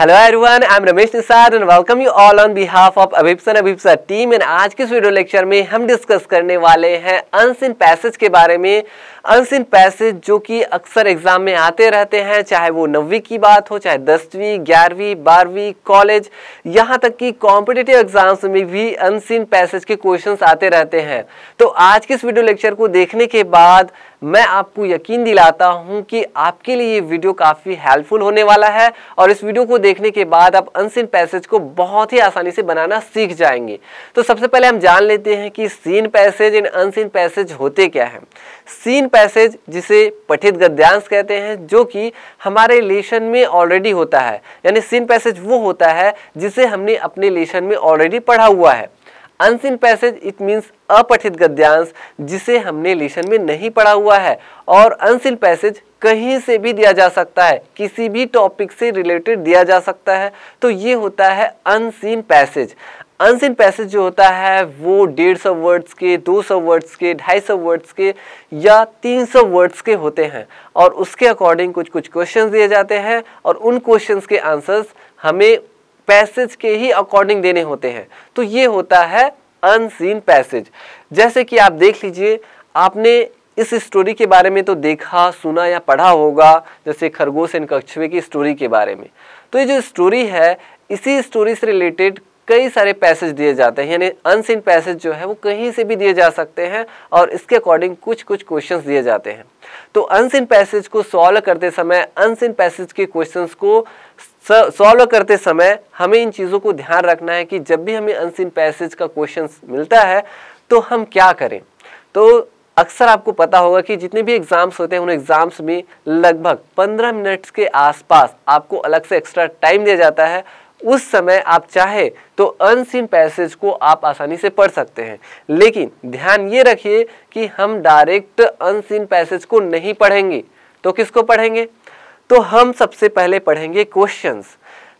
hello everyone I am Ramesh Nisar and welcome you all on behalf of Abhipsan Abhipsa team and आज के इस video lecture में हम डिस्कस करने वाले हैं अनसिन पैसेज के बारे में अनसिन पैसेज जो कि अक्सर एग्जाम में आते रहते हैं चाहे वो नवी की बात हो चाहे दसवीं ग्यारहवीं बारहवीं कॉलेज यहाँ तक कि कॉम्पिटेटिव एग्जाम्स में भी अनसिन पैसेज के क्वेश्चन आते रहते हैं तो आज के इस वीडियो लेक्चर को देखने के बाद मैं आपको यकीन दिलाता हूं कि आपके लिए ये वीडियो काफ़ी हेल्पफुल होने वाला है और इस वीडियो को देखने के बाद आप अनसीन पैसेज को बहुत ही आसानी से बनाना सीख जाएंगे तो सबसे पहले हम जान लेते हैं कि seen passage and unseen passage होते क्या हैं सीन पैसेज जिसे पठित गद्यांश कहते हैं जो कि हमारे लेशन में ऑलरेडी होता है यानी सीन पैसेज वो होता है जिसे हमने अपने लेशन में ऑलरेडी पढ़ा हुआ है अनसिन पैसेज इट मीन्स अपठित गद्यांश जिसे हमने लेशन में नहीं पढ़ा हुआ है और अनसिन पैसेज कहीं से भी दिया जा सकता है किसी भी टॉपिक से रिलेटेड दिया जा सकता है तो ये होता है अनसिन पैसेज अनसिन पैसेज जो होता है वो डेढ़ सौ वर्ड्स के दो सौ वर्ड्स के ढाई सौ वर्ड्स के या तीन सौ वर्ड्स के होते हैं और उसके अकॉर्डिंग कुछ कुछ क्वेश्चंस दिए जाते हैं और उन क्वेश्चंस के आंसर्स हमें पैसेज के ही अकॉर्डिंग देने होते हैं तो ये होता है अनसीन पैसेज जैसे कि आप देख लीजिए आपने इस स्टोरी के बारे में तो देखा सुना या पढ़ा होगा जैसे खरगोश एंड कछुए की स्टोरी के बारे में तो ये जो स्टोरी है इसी स्टोरी से रिलेटेड कई सारे पैसेज दिए जाते हैं यानी अनसीन पैसेज जो है वो कहीं से भी दिए जा सकते हैं और इसके अकॉर्डिंग कुछ कुछ क्वेश्चंस दिए जाते हैं तो अनसीन पैसेज को सॉल्व करते समय अनसीन पैसेज के क्वेश्चंस को सॉल्व करते समय हमें इन चीज़ों को ध्यान रखना है कि जब भी हमें अनसिन पैसेज का क्वेश्चन मिलता है तो हम क्या करें तो अक्सर आपको पता होगा कि जितने भी एग्ज़ाम्स होते हैं उन एग्ज़ाम्स में लगभग 15 मिनट्स के आसपास आपको अलग से एक्स्ट्रा टाइम दिया जाता है उस समय आप चाहे तो अनसीन पैसेज को आप आसानी से पढ़ सकते हैं लेकिन ध्यान ये रखिए कि हम डायरेक्ट अनसीन पैसेज को नहीं पढ़ेंगे तो किसको पढ़ेंगे तो हम सबसे पहले पढ़ेंगे क्वेश्चंस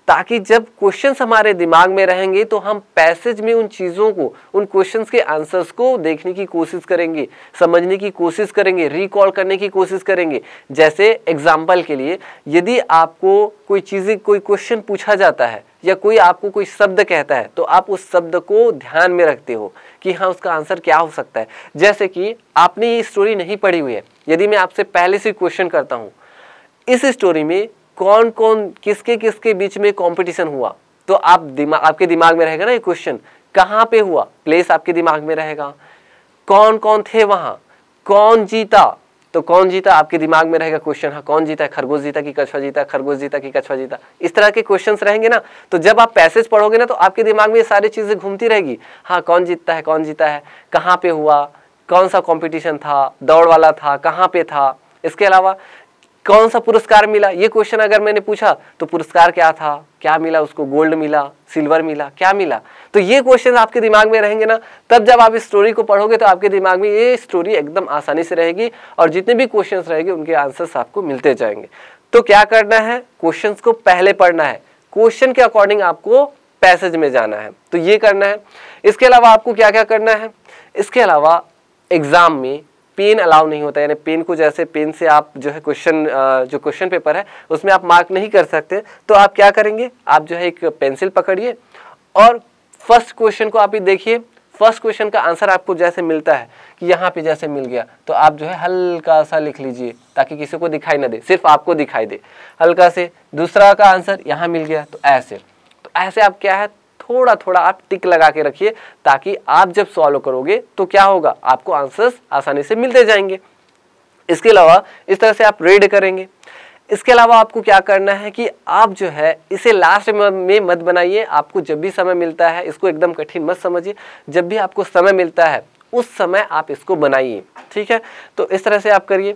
ताकि जब क्वेश्चंस हमारे दिमाग में रहेंगे तो हम पैसेज में उन चीज़ों को उन क्वेश्चंस के आंसर्स को देखने की कोशिश करेंगे समझने की कोशिश करेंगे रिकॉल करने की कोशिश करेंगे जैसे एग्जाम्पल के लिए यदि आपको कोई चीज़ कोई क्वेश्चन पूछा जाता है या कोई आपको कोई शब्द कहता है तो आप उस शब्द को ध्यान में रखते हो कि हाँ उसका आंसर क्या हो सकता है जैसे कि आपने ये स्टोरी नहीं पढ़ी हुई है यदि मैं आपसे पहले से क्वेश्चन करता हूँ इस स्टोरी में कौन कौन किसके किसके बीच में कंपटीशन हुआ तो आप दिमाग आपके दिमाग में रहेगा ना ये क्वेश्चन कहाँ पे हुआ प्लेस आपके दिमाग में रहेगा कौन कौन थे वहाँ कौन जीता तो कौन जीता आपके दिमाग में रहेगा क्वेश्चन हाँ कौन जीता है खरगोश जीता कि कछुआ जीता खरगोश जीता कि कछुआ जीता इस तरह के क्वेश्चंस रहेंगे ना तो जब आप पैसेज पढ़ोगे ना तो आपके दिमाग में ये सारी चीज़ें घूमती रहेगी हाँ कौन जीतता है कौन जीता है कहाँ पर हुआ कौन सा कॉम्पिटिशन था दौड़ वाला था कहाँ पर था इसके अलावा कौन सा पुरस्कार मिला ये क्वेश्चन अगर मैंने पूछा तो पुरस्कार क्या था क्या मिला उसको गोल्ड मिला सिल्वर मिला क्या मिला तो ये क्वेश्चन आपके दिमाग में रहेंगे ना तब जब आप इस स्टोरी को पढ़ोगे तो आपके दिमाग में ये स्टोरी एकदम आसानी से रहेगी और जितने भी क्वेश्चन रहेंगे उनके आंसर्स आपको मिलते जाएंगे तो क्या करना है क्वेश्चन को पहले पढ़ना है क्वेश्चन के अकॉर्डिंग आपको पैसेज में जाना है तो ये करना है इसके अलावा आपको क्या क्या करना है इसके अलावा एग्ज़ाम में पेन अलाउ नहीं होता यानी पेन को जैसे पेन से आप जो है क्वेश्चन जो क्वेश्चन पेपर है उसमें आप मार्क नहीं कर सकते तो आप क्या करेंगे आप जो है एक पेंसिल पकड़िए और फर्स्ट क्वेश्चन को आप ये देखिए फर्स्ट क्वेश्चन का आंसर आपको जैसे मिलता है कि यहाँ पे जैसे मिल गया तो आप जो है हल्का सा लिख लीजिए ताकि किसी को दिखाई ना दे सिर्फ आपको दिखाई दे हल्का से दूसरा का आंसर यहाँ मिल गया तो ऐसे तो ऐसे आप क्या है थोड़ा थोड़ा आप टिक लगा के रखिए ताकि आप जब सॉल्व करोगे तो क्या होगा आपको आंसर्स आसानी से मिलते जाएंगे इसके अलावा इस तरह से आप रेड करेंगे इसके अलावा आपको क्या करना है कि आप जो है इसे लास्ट में मत बनाइए आपको जब भी समय मिलता है इसको एकदम कठिन मत समझिए जब भी आपको समय मिलता है उस समय आप इसको बनाइए ठीक है तो इस तरह से आप करिए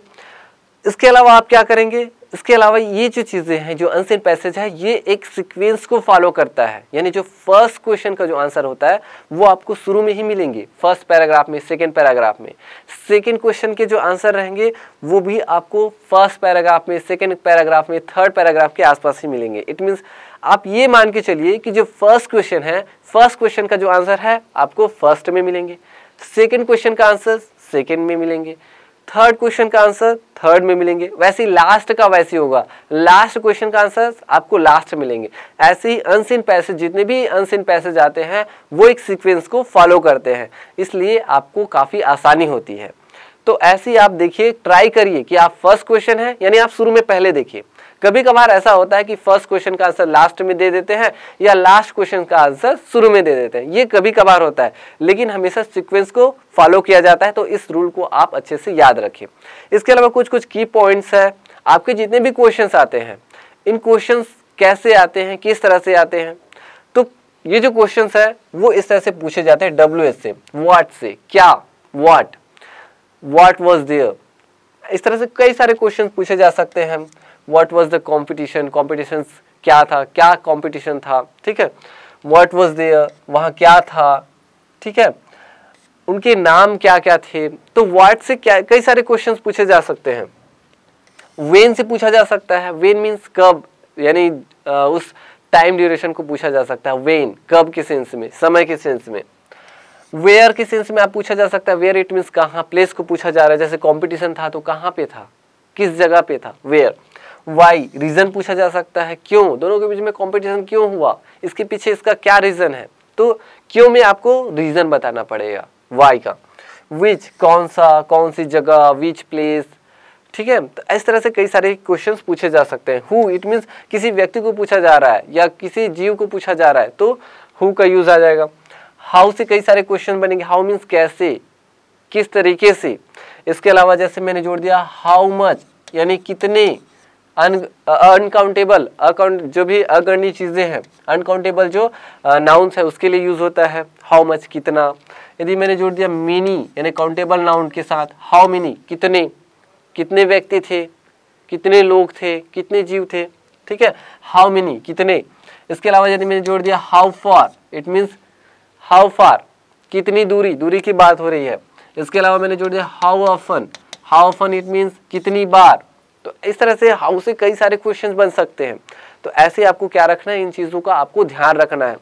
इसके अलावा आप क्या करेंगे इसके अलावा ये जो चीज़ें हैं जो अनसेन पैसेज है ये एक सीक्वेंस को फॉलो करता है यानी जो फर्स्ट क्वेश्चन का जो आंसर होता है वो आपको शुरू में ही मिलेंगे फर्स्ट पैराग्राफ में सेकेंड पैराग्राफ में सेकेंड क्वेश्चन के जो आंसर रहेंगे वो भी आपको फर्स्ट पैराग्राफ में सेकेंड पैराग्राफ में थर्ड पैराग्राफ के आसपास ही मिलेंगे इट मीन्स आप ये मान के चलिए कि जो फर्स्ट क्वेश्चन है फर्स्ट क्वेश्चन का जो आंसर है आपको फर्स्ट में मिलेंगे सेकेंड क्वेश्चन का आंसर सेकेंड में मिलेंगे थर्ड क्वेश्चन का आंसर थर्ड में मिलेंगे वैसे ही लास्ट का वैसे ही होगा लास्ट क्वेश्चन का आंसर आपको लास्ट मिलेंगे ऐसे ही अनसिन पैसेज जितने भी अनसिन पैसेज आते हैं वो एक सीक्वेंस को फॉलो करते हैं इसलिए आपको काफ़ी आसानी होती है तो ऐसे ही आप देखिए ट्राई करिए कि आप फर्स्ट क्वेश्चन है यानी आप शुरू में पहले देखिए कभी कभार ऐसा होता है कि फर्स्ट क्वेश्चन का आंसर लास्ट में दे देते हैं या लास्ट क्वेश्चन का आंसर शुरू में दे देते हैं ये कभी कभार होता है लेकिन हमेशा सिक्वेंस को फॉलो किया जाता है तो इस रूल को आप अच्छे से याद रखिए इसके अलावा कुछ कुछ की पॉइंट्स है आपके जितने भी क्वेश्चन आते हैं इन क्वेश्चन कैसे आते हैं किस तरह से आते हैं तो ये जो क्वेश्चन है वो इस तरह से पूछे जाते हैं डब्ल्यू से वॉट से क्या वॉट वॉट वॉज देयर इस तरह से कई सारे क्वेश्चन पूछे जा सकते हैं what was the competition competition क्या था क्या कंपटीशन था ठीक है व्हाट वाज देयर वहाँ क्या था ठीक है उनके नाम क्या क्या थे तो व्हाट से क्या कई सारे क्वेश्चंस पूछे जा सकते हैं वेन से पूछा जा सकता है वेन मीन्स कब यानी उस टाइम ड्यूरेशन को पूछा जा सकता है वेन कब के सेंस में समय के सेंस में वेयर के सेंस में आप पूछा जा सकता है वेयर इट मीन्स कहाँ प्लेस को पूछा जा रहा है जैसे कॉम्पिटिशन था तो कहाँ पे था किस जगह पे था वेयर वाई रीज़न पूछा जा सकता है क्यों दोनों के बीच में कॉम्पिटिशन क्यों हुआ इसके पीछे इसका क्या रीज़न है तो क्यों में आपको रीज़न बताना पड़ेगा वाई का विच कौन सा कौन सी जगह विच प्लेस ठीक है तो इस तरह से कई सारे क्वेश्चन पूछे जा सकते हैं हु इट मीन्स किसी व्यक्ति को पूछा जा रहा है या किसी जीव को पूछा जा रहा है तो हु का यूज़ आ जाएगा हाउ से कई सारे क्वेश्चन बनेंगे हाउ मीन्स कैसे किस तरीके से इसके अलावा जैसे मैंने जोड़ दिया हाउ मच यानी कितने अनकाउंटेबल अकाउंट जो भी अगणनीय चीज़ें हैं अनकाउंटेबल जो नाउन्स है उसके लिए यूज़ होता है हाउ मच कितना यदि मैंने जोड़ दिया मिनी यानी काउंटेबल नाउन के साथ हाउ मिनी कितने कितने व्यक्ति थे कितने लोग थे कितने जीव थे ठीक है हाउ मिनी कितने इसके अलावा यदि मैंने जोड़ दिया how far it means how far कितनी दूरी दूरी की बात हो रही है इसके अलावा मैंने जोड़ दिया how often how often it means कितनी बार तो इस तरह से हाउ से कई सारे क्वेश्चन बन सकते हैं तो ऐसे आपको क्या रखना है इन चीज़ों का आपको ध्यान रखना है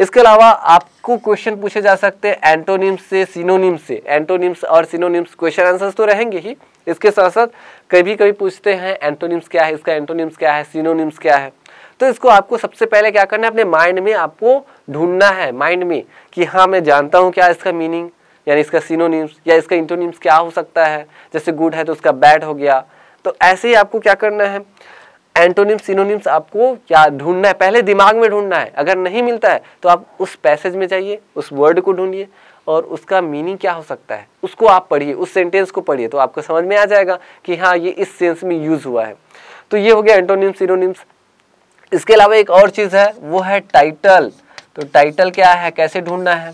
इसके अलावा आपको क्वेश्चन पूछे जा सकते हैं एंटोनिम्स से सिनोनिम्स से एंटोनिम्स और सिनोनिम्स क्वेश्चन आंसर्स तो रहेंगे ही इसके साथ साथ कभी कभी पूछते हैं एंटोनिम्स क्या है इसका एंटोनिम्स क्या है सिनोनिम्स क्या है तो इसको आपको सबसे पहले क्या करना है अपने माइंड में आपको ढूंढना है माइंड में कि हाँ मैं जानता हूँ क्या इसका मीनिंग यानी इसका सिनोनिम्स या इसका इंटोनिम्स क्या हो सकता है जैसे गुड है तो उसका बैड हो गया तो ऐसे ही आपको क्या करना है एंटोनिम्स सिनोनिम्स आपको क्या ढूंढना है पहले दिमाग में ढूंढना है अगर नहीं मिलता है तो आप उस पैसेज में जाइए उस वर्ड को ढूंढिए और उसका मीनिंग क्या हो सकता है उसको आप पढ़िए उस सेंटेंस को पढ़िए तो आपको समझ में आ जाएगा कि हाँ ये इस सेंस में यूज़ हुआ है तो ये हो गया एंटोनिम्स सिनोनिम्स इसके अलावा एक और चीज़ है वो है टाइटल तो टाइटल क्या है कैसे ढूंढना है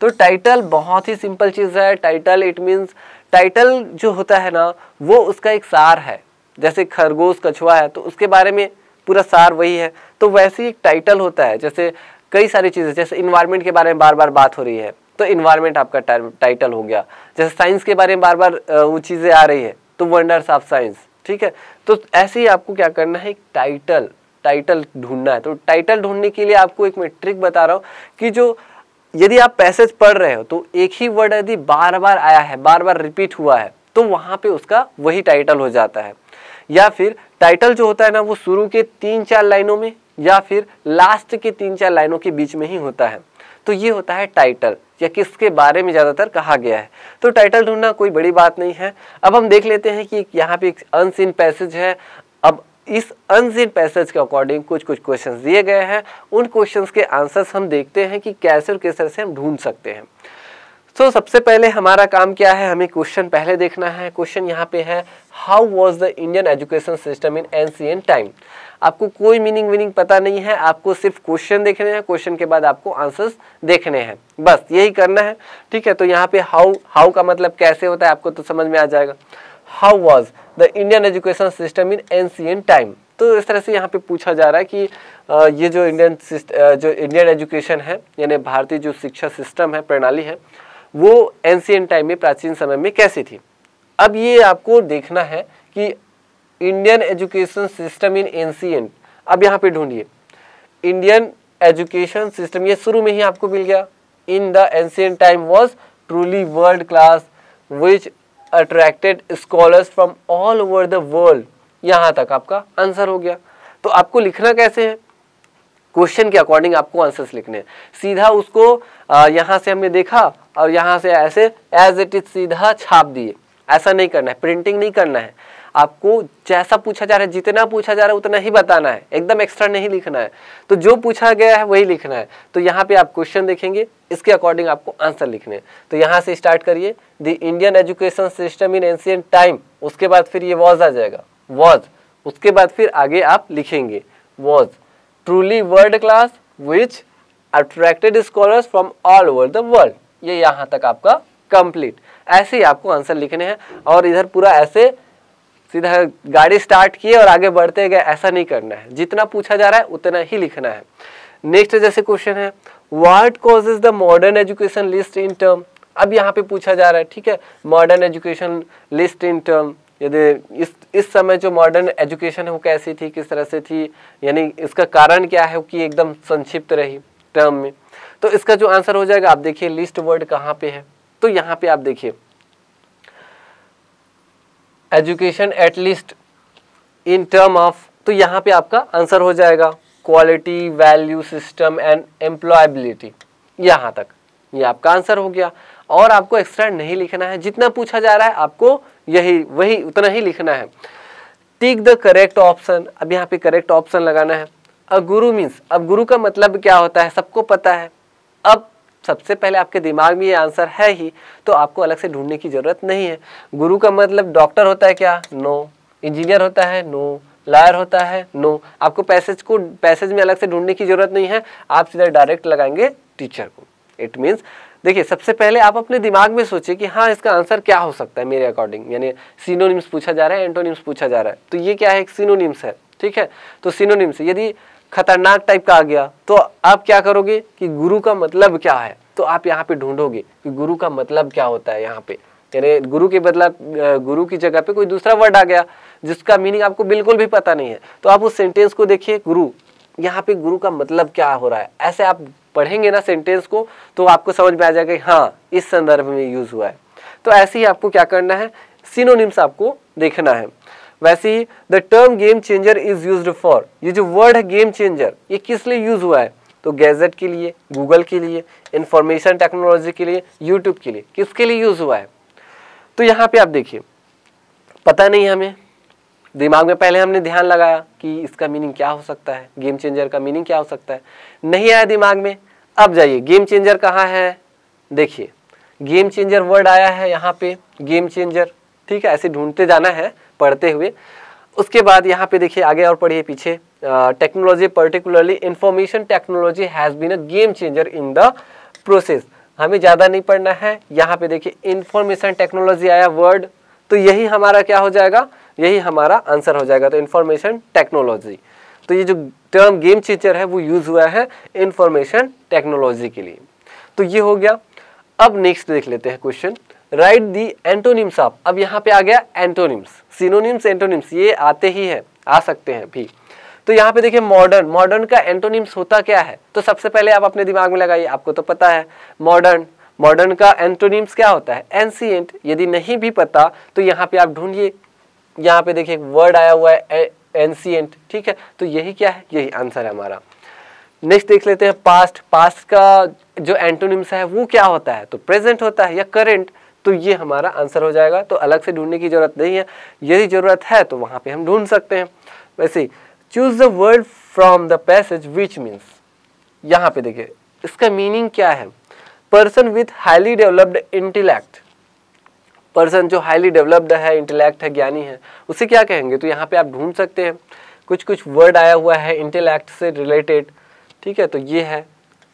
तो टाइटल बहुत ही सिंपल चीज़ है टाइटल इट मीन्स टाइटल जो होता है ना वो उसका एक सार है जैसे खरगोश कछुआ है तो उसके बारे में पूरा सार वही है तो वैसे ही एक टाइटल होता है जैसे कई सारी चीज़ें जैसे इन्वायरमेंट के बारे में बार बार बात हो रही है तो इन्वायरमेंट आपका टाइटल हो गया जैसे साइंस के बारे में बार बार वो चीज़ें आ रही है तो वंडर्स ऑफ साइंस ठीक है तो ऐसे ही आपको क्या करना है एक टाइटल टाइटल ढूंढना है तो टाइटल ढूंढने के लिए आपको एक मैं ट्रिक बता रहा हूँ कि जो यदि आप पैसेज पढ़ रहे हो तो एक ही वर्ड यदि बार बार आया है बार बार रिपीट हुआ है तो वहाँ पे उसका वही टाइटल हो जाता है या फिर टाइटल जो होता है ना वो शुरू के तीन चार लाइनों में या फिर लास्ट के तीन चार लाइनों के बीच में ही होता है तो ये होता है टाइटल या किसके बारे में ज़्यादातर कहा गया है तो टाइटल ढूंढना कोई बड़ी बात नहीं है अब हम देख लेते हैं कि यहाँ पे एक अनसिन पैसेज है अब इस अनजीन पैसेज के अकॉर्डिंग कुछ कुछ क्वेश्चन दिए गए हैं उन क्वेश्चन के आंसर्स हम देखते हैं कि कैसे और किस तरह से हम ढूंढ सकते हैं सो so, सबसे पहले हमारा काम क्या है हमें क्वेश्चन पहले देखना है क्वेश्चन यहाँ पे है how was the Indian education system in an time आपको कोई मीनिंग विनिंग पता नहीं है आपको सिर्फ क्वेश्चन देखने हैं क्वेश्चन के बाद आपको आंसर्स देखने हैं बस यही करना है ठीक है तो यहाँ पे हाउ हाउ का मतलब कैसे होता है आपको तो समझ में आ जाएगा how was the Indian education system in ancient time तो इस तरह से यहाँ पे पूछा जा रहा है कि ये जो इंडियन जो इंडियन एजुकेशन है यानी भारतीय जो शिक्षा सिस्टम है प्रणाली है वो एंशियन टाइम में प्राचीन समय में कैसी थी अब ये आपको देखना है कि Indian education system in ancient अब यहाँ पे ढूंढिए इंडियन एजुकेशन सिस्टम ये शुरू में ही आपको मिल गया in the ancient time was truly world class which attracted scholars from all over the world यहाँ तक आपका आंसर हो गया तो आपको लिखना कैसे है क्वेश्चन के अकॉर्डिंग आपको आंसर्स लिखने हैं सीधा उसको यहाँ से हमने देखा और यहाँ से ऐसे एज इट इज सीधा छाप दिए ऐसा नहीं करना है प्रिंटिंग नहीं करना है आपको जैसा पूछा जा रहा है जितना पूछा जा रहा है उतना ही बताना है एकदम एक्स्ट्रा नहीं लिखना है तो जो पूछा गया है वही लिखना है तो यहाँ पे आप क्वेश्चन देखेंगे इसके अकॉर्डिंग आपको आंसर लिखने हैं तो यहाँ से स्टार्ट करिए the Indian education system in ancient time उसके बाद फिर ये वॉज आ जाएगा वॉज उसके बाद फिर आगे आप लिखेंगे was truly world class which attracted scholars from all over the world ये यहाँ तक आपका कंप्लीट ऐसे ही आपको आंसर लिखने हैं और इधर पूरा ऐसे सीधा गाड़ी स्टार्ट किए और आगे बढ़ते गए ऐसा नहीं करना है जितना पूछा जा रहा है उतना ही लिखना है नेक्स्ट जैसे क्वेश्चन है what is the modern education list in term अब यहाँ पे पूछा जा रहा है ठीक है modern education list in term यदि इस इस समय जो मॉडर्न एजुकेशन है वो कैसी थी किस तरह से थी यानी इसका कारण क्या है कि एकदम संक्षिप्त रही टर्म में तो इसका जो आंसर हो जाएगा आप देखिए लिस्ट वर्ड कहाँ पे है तो यहाँ पे आप देखिए education at least in term of तो यहाँ पे आपका आंसर हो जाएगा quality value system and employability यहाँ तक ये आपका आंसर हो गया और आपको एक्स्ट्रा नहीं लिखना है जितना पूछा जा रहा है आपको यही वही उतना ही लिखना है टिक द करेक्ट ऑप्शन अब यहाँ पे करेक्ट ऑप्शन लगाना है अ गुरु मीन्स अब गुरु का मतलब क्या होता है सबको पता है अब सबसे पहले आपके दिमाग में ये आंसर है ही तो आपको अलग से ढूंढने की ज़रूरत नहीं है गुरु का मतलब डॉक्टर होता है क्या नो इंजीनियर होता है नो लायर होता है नो आपको पैसेज को पैसेज में अलग से ढूंढने की ज़रूरत नहीं है आप सीधा डायरेक्ट लगाएंगे टीचर को इट मीन्स देखिए सबसे पहले आप अपने दिमाग में सोचिए कि हाँ इसका आंसर क्या हो सकता है मेरे अकॉर्डिंग यानी सीनोनिम्स पूछा जा रहा है एंटोनिम्स पूछा जा रहा है तो ये क्या है एक सीनोनिम्स है ठीक है तो सीनोनिम्स यदि खतरनाक टाइप का आ गया तो आप क्या करोगे कि गुरु का मतलब क्या है तो आप यहाँ पे ढूंढोगे कि गुरु का मतलब क्या होता है यहाँ पे यानी गुरु के बदला गुरु की जगह पे कोई दूसरा वर्ड आ गया जिसका मीनिंग आपको बिल्कुल भी पता नहीं है तो आप उस सेंटेंस को देखिए गुरु यहाँ पे गुरु का मतलब क्या हो रहा है ऐसे आप पढ़ेंगे ना सेंटेंस को तो आपको समझ में आ जाएगा हाँ इस संदर्भ में यूज हुआ है तो ऐसे ही आपको क्या करना है सिनोनिम्स आपको देखना है वैसे ही the term game changer is use for ये जो वर्ड है गेम चेंजर ये किस लिए यूज हुआ है तो गैजेट के लिए गूगल के लिए इंफॉर्मेशन टेक्नोलॉजी के लिए यूट्यूब के लिए किसके लिए यूज हुआ है तो यहाँ पे आप देखिए पता नहीं हमें दिमाग में पहले हमने ध्यान लगाया कि इसका मीनिंग क्या हो सकता है गेम चेंजर का मीनिंग क्या हो सकता है नहीं आया दिमाग में अब जाइए गेम चेंजर कहाँ है देखिए गेम चेंजर वर्ड आया है यहाँ पे गेम चेंजर ठीक है ऐसे ढूंढते जाना है पढ़ते हुए उसके बाद यहाँ पे देखिए आगे और पढ़िए पीछे technology particularly information technology has been a game changer in the process हमें ज़्यादा नहीं पढ़ना है यहाँ पे देखिए इंफॉर्मेशन टेक्नोलॉजी आया वर्ड तो यही हमारा क्या हो जाएगा यही हमारा आंसर हो जाएगा तो इन्फॉर्मेशन टेक्नोलॉजी तो ये जो टर्म गेम चेंजर है वो यूज़ हुआ है इन्फॉर्मेशन टेक्नोलॉजी के लिए तो ये हो गया अब नेक्स्ट देख लेते हैं question write the antonyms of अब यहाँ पे आ गया एंटोनिम्स सिनोनिम्स एंटोनिम्स ये आते ही हैं आ सकते हैं भी तो यहाँ पे देखिए मॉडर्न मॉडर्न का एंटोनिम्स होता क्या है तो सबसे पहले आप अपने दिमाग में लगाइए आपको तो पता है मॉडर्न मॉडर्न का एंटोनिम्स क्या होता है एंसियंट यदि नहीं भी पता तो यहाँ पे आप ढूंढिए यहाँ पे देखिए एक वर्ड आया हुआ है एंसियंट ठीक है तो यही क्या है यही आंसर है हमारा नेक्स्ट देख लेते हैं पास्ट पास्ट का जो एंटोनिम्स है वो क्या होता है तो प्रेजेंट होता है या करेंट तो ये हमारा आंसर हो जाएगा तो अलग से ढूंढने की ज़रूरत नहीं है यदि ज़रूरत है तो वहाँ पे हम ढूंढ सकते हैं वैसे choose the word from the passage which means यहाँ पे देखिए इसका मीनिंग क्या है person with highly developed intellect person जो हाईली डेवलप्ड है इंटेलेक्ट है ज्ञानी है उसे क्या कहेंगे तो यहाँ पे आप ढूंढ सकते हैं कुछ कुछ वर्ड आया हुआ है इंटेलेक्ट से रिलेटेड ठीक है तो ये है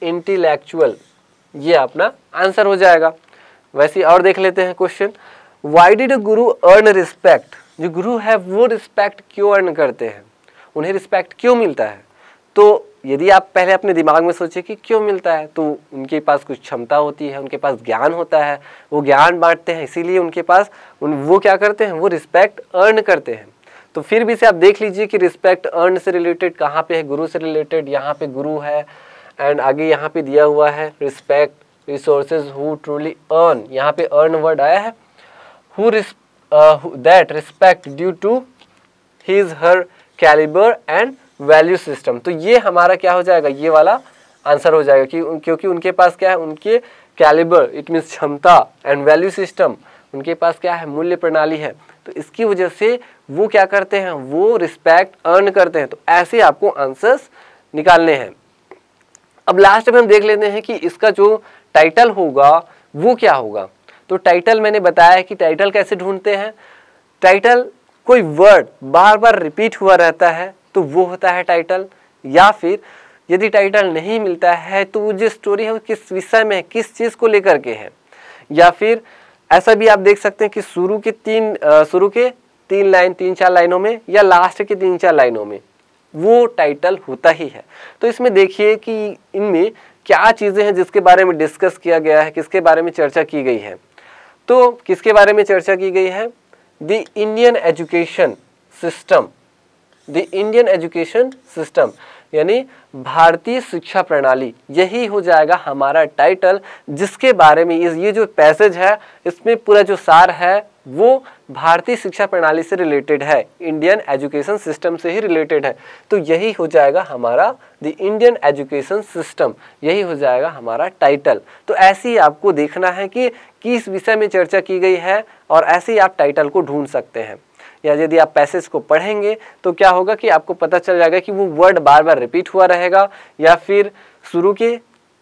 इंटिलेक्चुअल ये अपना आंसर हो जाएगा वैसे और देख लेते हैं question why did guru earn respect जो गुरु है वो रिस्पेक्ट क्यों अर्न करते हैं उन्हें रिस्पेक्ट क्यों मिलता है तो यदि आप पहले अपने दिमाग में सोचें कि क्यों मिलता है तो उनके पास कुछ क्षमता होती है उनके पास ज्ञान होता है वो ज्ञान बांटते हैं इसीलिए उनके पास उन वो क्या करते हैं वो रिस्पेक्ट अर्न करते हैं तो फिर भी से आप देख लीजिए कि रिस्पेक्ट अर्न से रिलेटेड कहाँ पे है गुरु से रिलेटेड यहाँ पे गुरु है एंड आगे यहाँ पे दिया हुआ है respect resources who truly earn यहाँ पे अर्न वर्ड आया है who that respect due to his her calibre and value system तो ये हमारा क्या हो जाएगा ये वाला आंसर हो जाएगा कि क्योंकि उनके पास क्या है उनके कैलिबर इट मीन्स क्षमता एंड वैल्यू सिस्टम उनके पास क्या है मूल्य प्रणाली है तो इसकी वजह से वो क्या करते हैं वो रिस्पेक्ट अर्न करते हैं तो ऐसे आपको आंसर्स निकालने हैं अब लास्ट में हम देख लेते हैं कि इसका जो टाइटल होगा वो क्या होगा तो टाइटल मैंने बताया कि टाइटल कैसे ढूंढते हैं टाइटल कोई वर्ड बार बार रिपीट हुआ रहता है तो वो होता है टाइटल या फिर यदि टाइटल नहीं मिलता है तो वो जो स्टोरी है वो किस विषय में है किस चीज़ को लेकर के है या फिर ऐसा भी आप देख सकते हैं कि शुरू के तीन शुरू के तीन लाइन तीन चार लाइनों में या लास्ट के तीन चार लाइनों में वो टाइटल होता ही है तो इसमें देखिए कि इनमें क्या चीज़ें हैं जिसके बारे में डिस्कस किया गया है किसके बारे में चर्चा की गई है तो किसके बारे में चर्चा की गई है the Indian education system the Indian education system यानी भारतीय शिक्षा प्रणाली यही हो जाएगा हमारा टाइटल जिसके बारे में ये जो पैसेज है इसमें पूरा जो सार है वो भारतीय शिक्षा प्रणाली से रिलेटेड है इंडियन एजुकेशन सिस्टम से ही रिलेटेड है तो यही हो जाएगा हमारा द इंडियन एजुकेशन सिस्टम यही हो जाएगा हमारा टाइटल तो ऐसे ही आपको देखना है कि किस विषय में चर्चा की गई है और ऐसे ही आप टाइटल को ढूंढ सकते हैं या यदि आप पैसेज को पढ़ेंगे तो क्या होगा कि आपको पता चल जाएगा कि वो वर्ड बार बार रिपीट हुआ रहेगा या फिर शुरू के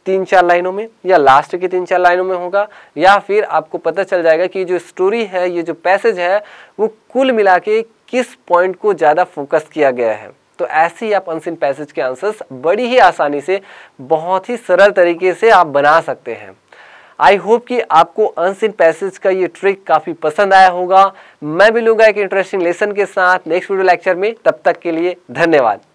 तीन चार लाइनों में या लास्ट की तीन चार लाइनों में होगा या फिर आपको पता चल जाएगा कि जो स्टोरी है ये जो पैसेज है वो कुल मिला के किस पॉइंट को ज़्यादा फोकस किया गया है तो ऐसे ही आप अनसिन पैसेज के आंसर्स बड़ी ही आसानी से बहुत ही सरल तरीके से आप बना सकते हैं आई होप कि आपको अनसिन पैसेज का ये ट्रिक काफ़ी पसंद आया होगा मैं मिलूंगा एक इंटरेस्टिंग लेसन के साथ नेक्स्ट वीडियो लेक्चर में तब तक के लिए धन्यवाद